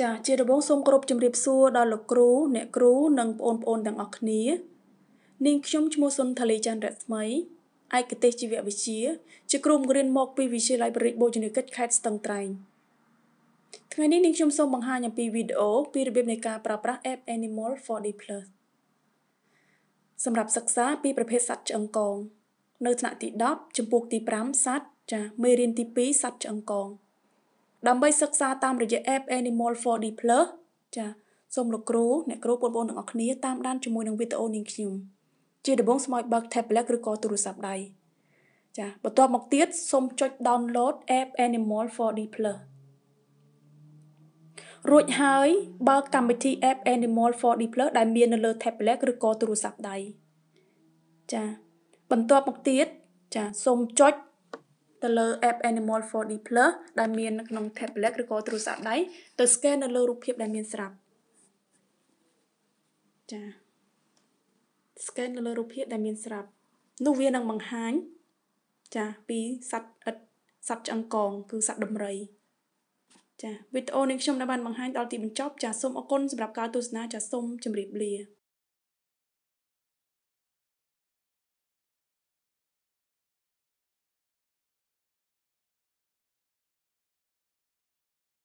ចាជាដំបូងសូមគោរពជំរាបសួរដល់លោកគ្រូអ្នកគ្រូនិងបងប្អូនទាំងអស់គ្នានាងខ្ញុំឈ្មោះសុនថាលីច័ន្ទរស្មីឯកទេសជីវវិទ្យាជាគ្រូបង្រៀនមក ពីវិទ្យាល័យបរិបូរជនីកិច្ចខេត្តស្ទឹងត្រែងថ្ងៃនេះនាងខ្ញុំសូមបង្ហាញអំពីវីដេអូពីរបៀបនៃការប្រើប្រាស់ App Animal 4D Plus សម្រាប់សិក្សាពីប្រភេទសត្វឆ្អឹងកង នៅថ្នាក់ទី10ចំពោះទី5សត្វចាមេរៀនទី2សត្វឆ្អឹងកងដើម្បីសិក្សាតាមរយៈ app Animal 4D+ ចាសូមលោកគ្រូអ្នកគ្រូបងប្អូនទាំងអស់គ្នាតាមដានជាមួយនឹងវីដេអូនាងខ្ញុំជាដំបូងសូមឲ្យបើក tablet ឬក៏ទូរស័ព្ទដៃចាបន្ទាប់មកទៀតសូមចុច download app Animal 4D+ រួចហើយបើកកម្មវិធី app Animal 4D+ ដែលមាននៅលើ tablet ឬក៏ទូរស័ព្ទដៃចា បន្ទាប់មកទៀតចាសូមចុចទៅលើ app Animal 4D Plus ដែលមាននៅក្នុង tablet ឬក៏ទូរស័ព្ទដៃទៅ scan នៅលើរូបភាពដែលមានស្រាប់ចា scan នៅលើរូបភាពដែលមានស្រាប់ នោះវានឹងបង្ហាញចាពីសัตว์ឥតសัตว์ឆ្អឹងកងគឺសัตว์ដំរី ចាវីដេអូនេះខ្ញុំបានបង្ហាញដល់ទីបញ្ចប់ចាសូមអរគុណសម្រាប់ការទស្សនាចាសូមជម្រាបលា